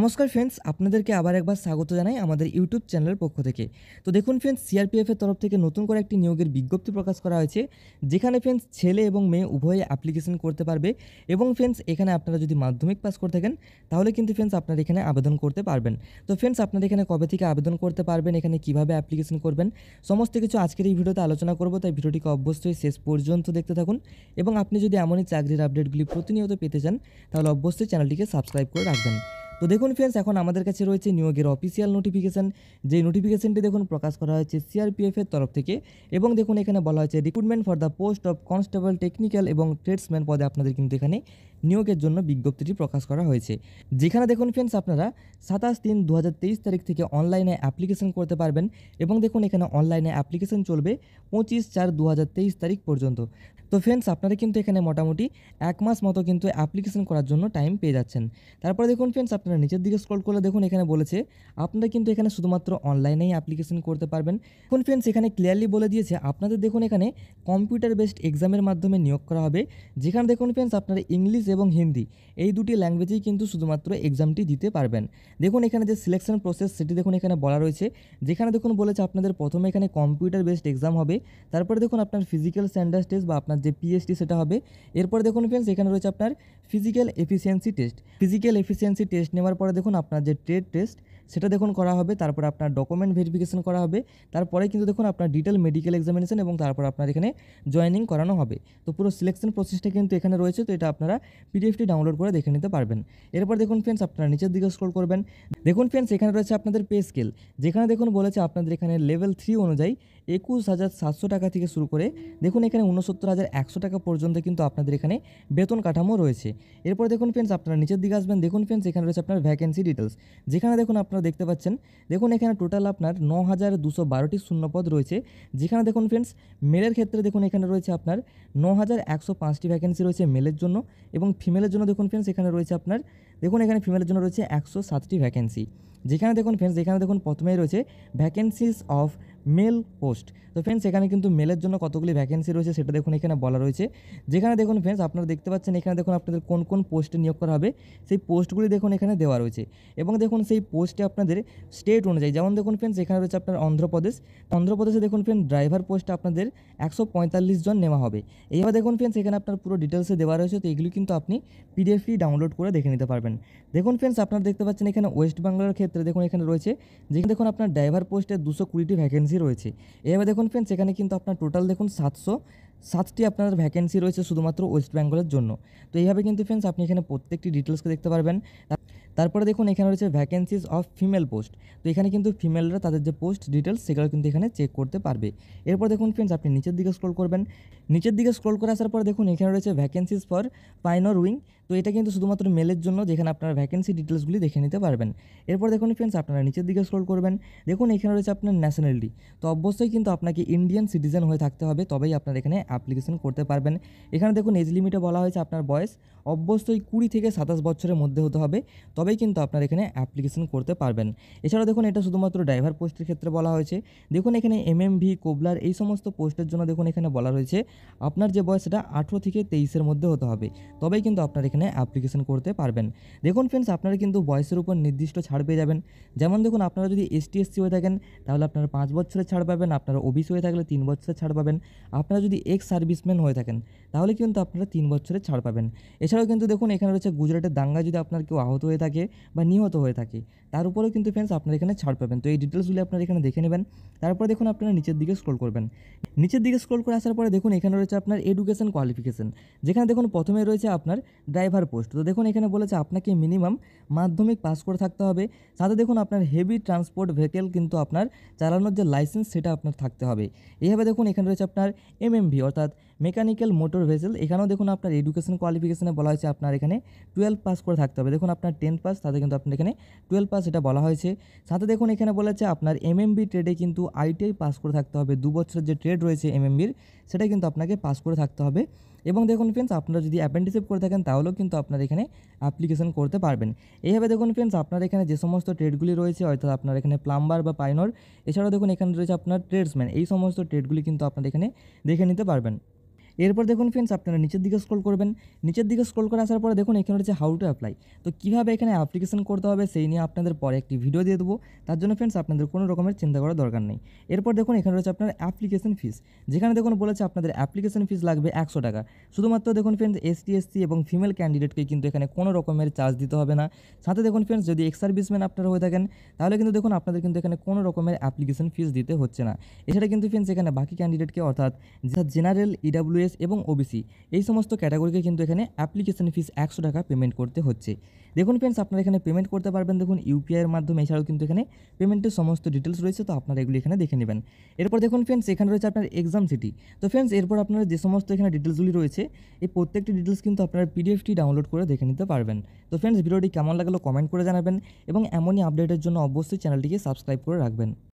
নমস্কার ফ্রেন্ডস আপনাদেরকে আবার একবার স্বাগত জানাই আমাদের ইউটিউব চ্যানেলের পক্ষ থেকে তো দেখুন ফ্রেন্ডস সিআরপিএফের তরফ থেকে নতুন করে একটি নিয়োগের বিজ্ঞপ্তি প্রকাশ করা হয়েছে যেখানে ফ্রেন্ডস ছেলে এবং মেয়ে উভয়ে অ্যাপ্লিকেশন করতে পারবে এবং ফ্রেন্ডস এখানে আপনারা যদি মাধ্যমিক পাস করে থাকেন তাহলে কিন্তু ফ্রেন্ডস আপনারা এখানে আবেদন করতে পারবেন তো ফ্রেন্ডস আপনারা এখানে কবে থেকে আবেদন করতে পারবেন এখানে কিভাবে অ্যাপ্লিকেশন করবেন সমস্ত কিছু আজকের এই ভিডিওতে আলোচনা করব তাই ভিডিওটিকে অবশ্যই শেষ পর্যন্ত দেখতে থাকুন এবং আপনি যদি এমনই চাকরির আপডেটগুলি প্রতিনিয়ত পেতে চান তাহলে অবশ্যই চ্যানেলটিকে সাবস্ক্রাইব করে রাখবেন তো দেখুন ফ্রেন্ডস এখন আমাদের কাছে রয়েছে নিয়োগের অফিসিয়াল নোটিফিকেশান যে নোটিফিকেশানটি দেখুন প্রকাশ করা হয়েছে সিআরপিএফের তরফ থেকে এবং দেখুন এখানে বলা হয়েছে recruitment for the post of constable technical এবং ট্রেডসম্যান পদে আপনাদের কিন্তু এখানে নিয়োগের জন্য বিজ্ঞপ্তিটি প্রকাশ করা হয়েছে যেখানে দেখুন ফ্রেন্ডস আপনারা সাতাশ তিন দু তারিখ থেকে অনলাইনে অ্যাপ্লিকেশন করতে পারবেন এবং দেখুন এখানে অনলাইনে অ্যাপ্লিকেশন চলবে পঁচিশ চার দু তারিখ পর্যন্ত তো ফ্রেন্ডস আপনারা কিন্তু এখানে মোটামুটি এক মাস মতো কিন্তু অ্যাপ্লিকেশন করার জন্য টাইম পেয়ে যাচ্ছেন তারপরে দেখুন ফ্রেন্ডস আপনারা নিচের দিকে স্ক্রল করলে দেখুন এখানে বলেছে আপনারা কিন্তু এখানে শুধুমাত্র অনলাইনেই অ্যাপ্লিকেশন করতে পারবেন এখন ফ্রেন্ডস এখানে ক্লিয়ারলি বলে দিয়েছে আপনাদের দেখুন এখানে কম্পিউটার বেসড এক্সামের মাধ্যমে নিয়োগ করা হবে যেখানে দেখুন ফ্রেন্ডস আপনারা ইংলিশ ইংরেজি এবং হিন্দি এই দুটি ল্যাঙ্গুয়েজেই কিন্তু শুধুমাত্র এক্সামটি দিতে পারবেন দেখুন এখানে যে সিলেকশন প্রসেস সেটি দেখুন এখানে বলা রয়েছে যেখানে দেখুন বলেছে আপনাদের প্রথমে এখানে কম্পিউটার বেসড এক্সাম হবে তারপরে দেখুন আপনার ফিজিক্যাল স্ট্যান্ডার্ড টেস্ট বা আপনার যে পিএসটি সেটা হবে এরপরে দেখুন ফ্রেন্ডস এখানে রয়েছে আপনার physical efficiency test physical efficiency test নেওয়ার পরে দেখুন আপনার যে ট্রেড টেস্ট সেটা দেখুন করা হবে তারপর আপনার ডকুমেন্ট ভেরিফিকেশন করা হবে তারপরে কিন্তু দেখুন আপনার ডিটেল মেডিকেল এক্সামিনেশন এবং তারপর আপনার এখানে জয়নিং করানো হবে তো পুরো সিলেকশন প্রসেসটা কিন্তু এখানে রয়েছে তো এটা আপনারা পিডিএফটি ডাউনলোড করে দেখে নিতে পারবেন এরপর দেখুন ফ্রেন্ডস আপনারা নিচের দিকে স্ক্রোল করবেন দেখুন ফ্রেন্ডস এখানে রয়েছে আপনাদের পে স্কেল যেখানে দেখুন বলেছে আপনাদের এখানে লেভেল থ্রি অনুযায়ী একুশ হাজার সাতশো টাকা থেকে শুরু করে দেখুন এখানে উনসত্তর হাজার একশো টাকা পর্যন্ত কিন্তু আপনাদের এখানে বেতন কাঠামো রয়েছে এরপর দেখুন ফ্রেন্ডস আপনারা নিচের দিকে আসবেন দেখুন ফ্রেন্ডস এখানে রয়েছে আপনার ভ্যাকেন্সি ডিটেলস যেখানে দেখুন আপনার আপনারা দেখতে পাচ্ছেন দেখুন এখানে টোটাল আপনার ন হাজার দুশো বারোটি শূন্যপদ রয়েছে যেখানে দেখুন ফ্রেন্ডস মেলের ক্ষেত্রে দেখুন এখানে রয়েছে আপনার ন হাজার একশো পাঁচটি ভ্যাকেন্সি রয়েছে মেলের জন্য এবং ফিমেলের জন্য দেখুন ফ্রেন্ডস এখানে রয়েছে আপনার দেখুন এখানে ফিমেলের জন্য রয়েছে একশো সাতটি ভ্যাকেন্সি যেখানে দেখুন ফ্রেন্ডস এখানে দেখুন প্রথমেই রয়েছে ভ্যাকেন্সিস অফ মেল পোস্ট তো ফ্রেন্ডস এখানে কিন্তু মেলের জন্য কতগুলি ভ্যাকেন্সি রয়েছে সেটা দেখুন এখানে বলা রয়েছে যেখানে দেখুন ফ্রেন্ডস আপনারা দেখতে পাচ্ছেন এখানে দেখুন আপনাদের কোন কোন পোস্টে নিয়োগ করা হবে সেই পোস্টগুলি দেখুন এখানে দেওয়া রয়েছে এবং দেখুন সেই পোস্টে আপনাদের স্টেট অনুযায়ী যেমন দেখুন ফ্রেন্ডস এখানে রয়েছে আপনার অন্ধ্রপ্রদেশ অন্ধ্রপ্রদেশে দেখুন ফ্রেন্ড ড্রাইভার পোস্টে আপনাদের একশো পঁয়তাল্লিশ জন নেওয়া হবে এইবার দেখুন ফ্রেন্ডস এখানে আপনার পুরো ডিটেলসে দেওয়া রয়েছে তো এগুলি কিন্তু আপনি পিডিএফটি ডাউনলোড করে দেখে নিতে পারবেন দেখুন ফ্রেন্ডস আপনারা দেখতে পাচ্ছেন এখানে ওয়েস্ট বাংলার ক্ষেত্রে দেখুন এখানে রয়েছে যেখানে দেখুন আপনার ড্রাইভার পোস্টে দুশো কুড়িটি ভ্যাকেন্সি ভ্যাকেন্সি রয়েছে এভাবে দেখুন ফ্রেন্ডস এখানে কিন্তু আপনার টোটাল দেখুন সাতশো সাতটি আপনাদের ভ্যাকেন্সি রয়েছে শুধুমাত্র ওয়েস্ট বেঙ্গলের জন্য তো এইভাবে কিন্তু ফ্রেন্ডস আপনি এখানে প্রত্যেকটি ডিটেলসকে দেখতে পারবেন তারপরে দেখুন এখানে রয়েছে ভ্যাকেন্সিস অফ ফিমেল পোস্ট তো এখানে কিন্তু ফিমেলরা তাদের যে পোস্ট ডিটেলস সেগুলো কিন্তু এখানে চেক করতে পারবে এরপর দেখুন ফ্রেন্ডস আপনি নিচের দিকে স্ক্রোল করবেন নিচের দিকে স্ক্রোল করে আসার পর দেখুন এখানে রয়েছে ভ্যাকেন্সিজ ফর পাইনর উইং তো এটা কিন্তু শুধুমাত্র মেলের জন্য যেখানে আপনারা ভ্যাকেন্সি ডিটেলসগুলি দেখে নিতে পারবেন এরপর দেখুন ফ্রেন্ডস আপনারা নিচের দিকে স্ক্রোল করবেন দেখুন এখানে রয়েছে আপনার ন্যাশনালিটি তো অবশ্যই কিন্তু আপনাকে ইন্ডিয়ান সিটিজেন হয়ে থাকতে হবে তবেই আপনার এখানে অ্যাপ্লিকেশন করতে পারবেন এখানে দেখুন এজ লিমিটে বলা হয়েছে আপনার বয়স অবশ্যই কুড়ি থেকে সাতাশ বছরের মধ্যে হতে হবে তবেই কিন্তু আপনার এখানে অ্যাপ্লিকেশন করতে পারবেন এছাড়া দেখুন এটা শুধুমাত্র ড্রাইভার পোস্টের ক্ষেত্রে বলা হয়েছে দেখুন এখানে এমএমভি কোবলার এই সমস্ত পোস্টের জন্য দেখুন এখানে বলা রয়েছে আপনার যে বয়স সেটা আঠেরো থেকে তেইশের মধ্যে হতে হবে তবেই কিন্তু আপনার এখানে এখানে অ্যাপ্লিকেশন করতে পারবেন দেখুন ফ্রেন্ডস আপনারা কিন্তু বয়সের উপর নির্দিষ্ট ছাড় পেয়ে যাবেন যেমন দেখুন আপনারা যদি এস টি হয়ে থাকেন তাহলে আপনারা পাঁচ বছরের ছাড় পাবেন আপনারা ওবিসি হয়ে থাকলে তিন বছরের ছাড় পাবেন আপনারা যদি এক্স সার্ভিসম্যান হয়ে থাকেন তাহলে কিন্তু আপনারা তিন বছরের ছাড় পাবেন এছাড়াও কিন্তু দেখুন এখানে রয়েছে গুজরাটের দাঙ্গা যদি আপনার কেউ আহত হয়ে থাকে বা নিহত হয়ে থাকে তার উপরেও কিন্তু ফ্রেন্ডস আপনারা এখানে ছাড় পাবেন তো এই ডিটেলসগুলি আপনারা এখানে দেখে নেবেন তারপরে দেখুন আপনারা নিচের দিকে স্ক্রোল করবেন নিচের দিকে স্ক্রোল করে আসার পরে দেখুন এখানে রয়েছে আপনার এডুকেশন কোয়ালিফিকেশন যেখানে দেখুন প্রথমে রয়েছে আপনার ড্রাইভার ড্রাইভার পোস্ট তো দেখুন এখানে বলেছে আপনাকে মিনিমাম মাধ্যমিক পাস করে থাকতে হবে সাথে দেখুন আপনার হেভি ট্রান্সপোর্ট ভেহিকেল কিন্তু আপনার চালানোর যে লাইসেন্স সেটা আপনার থাকতে হবে এইভাবে দেখুন এখানে রয়েছে আপনার এমএমভি অর্থাৎ মেকানিক্যাল মোটর ভেসেল এখানেও দেখুন আপনার এডুকেশন কোয়ালিফিকেশানে বলা হয়েছে আপনার এখানে টুয়েলভ পাস করে থাকতে হবে দেখুন আপনার টেন্থ পাস তাতে কিন্তু আপনার এখানে টুয়েলভ পাস এটা বলা হয়েছে সাথে দেখুন এখানে বলেছে আপনার এমএমবি ট্রেডে কিন্তু আইটিআই পাস করে থাকতে হবে দু বছরের যে ট্রেড রয়েছে এমএমবির সেটা কিন্তু আপনাকে পাস করে থাকতে হবে এবং দেখুন ফ্রেন্ডস আপনারা যদি অ্যাপেন্ডিসিপ করে থাকেন তাহলেও কিন্তু আপনারা এখানে অ্যাপ্লিকেশন করতে পারবেন এইভাবে দেখুন ফ্রেন্ডস আপনার এখানে যে সমস্ত ট্রেডগুলি রয়েছে অর্থাৎ আপনার এখানে প্লাম্বার বা পাইনর এছাড়াও দেখুন এখানে রয়েছে আপনার ট্রেডসম্যান এই সমস্ত ট্রেডগুলি কিন্তু আপনারা এখানে দেখে নিতে পারবেন এরপর দেখুন ফ্রেন্ডস আপনারা নিচের দিকে স্ক্রল করবেন নিচের দিকে স্ক্রল করে আসার পরে দেখুন এখানে রয়েছে হাউ টু অ্যাপ্লাই তো কীভাবে এখানে অ্যাপ্লিকেশন করতে হবে সেই নিয়ে আপনাদের পরে একটি ভিডিও দিয়ে দেবো তার জন্য ফ্রেন্ডস আপনাদের কোনো রকমের চিন্তা করার দরকার নেই এরপর দেখুন এখানে রয়েছে আপনার অ্যাপ্লিকেশন ফিস যেখানে দেখুন বলেছে আপনাদের অ্যাপ্লিকেশন ফিস লাগবে একশো টাকা শুধুমাত্র দেখুন ফ্রেন্ডস এসটি এসসি এবং ফিমেল ক্যান্ডিডেটকে কিন্তু এখানে কোনো রকমের চার্জ দিতে হবে না সাথে দেখুন ফ্রেন্ডস যদি এক্স সার্ভিসম্যান আপনারা হয়ে থাকেন তাহলে কিন্তু দেখুন আপনাদের কিন্তু এখানে কোনো রকমের অ্যাপ্লিকেশন ফিস দিতে হচ্ছে না এছাড়া কিন্তু ফ্রেন্ডস এখানে বাকি ক্যান্ডিডেটকে অর্থাৎ জেনারেল ইডাব্লিউ এস এবং ওবিসি এই সমস্ত ক্যাটাগরিকে কিন্তু এখানে অ্যাপ্লিকেশন ফিস একশো টাকা পেমেন্ট করতে হচ্ছে দেখুন ফ্রেন্ডস আপনারা এখানে পেমেন্ট করতে পারবেন দেখুন ইউপিআইয়ের মাধ্যমে এছাড়াও কিন্তু এখানে পেমেন্টের সমস্ত ডিটেলস রয়েছে তো আপনারা এগুলি এখানে দেখে নেবেন এরপর দেখুন ফ্রেন্ডস এখানে রয়েছে আপনার এক্সাম সিটি তো ফ্রেন্ডস এরপর আপনারা যে সমস্ত এখানে ডিটেলসগুলি রয়েছে এই প্রত্যেকটি ডিটেলস কিন্তু আপনারা পিডিএফটি ডাউনলোড করে দেখে নিতে পারবেন তো ফ্রেন্ডস ভিডিওটি কেমন লাগলো কমেন্ট করে জানাবেন এবং এমনই আপডেটের জন্য অবশ্যই চ্যানেলটিকে সাবস্ক্রাইব করে রাখবেন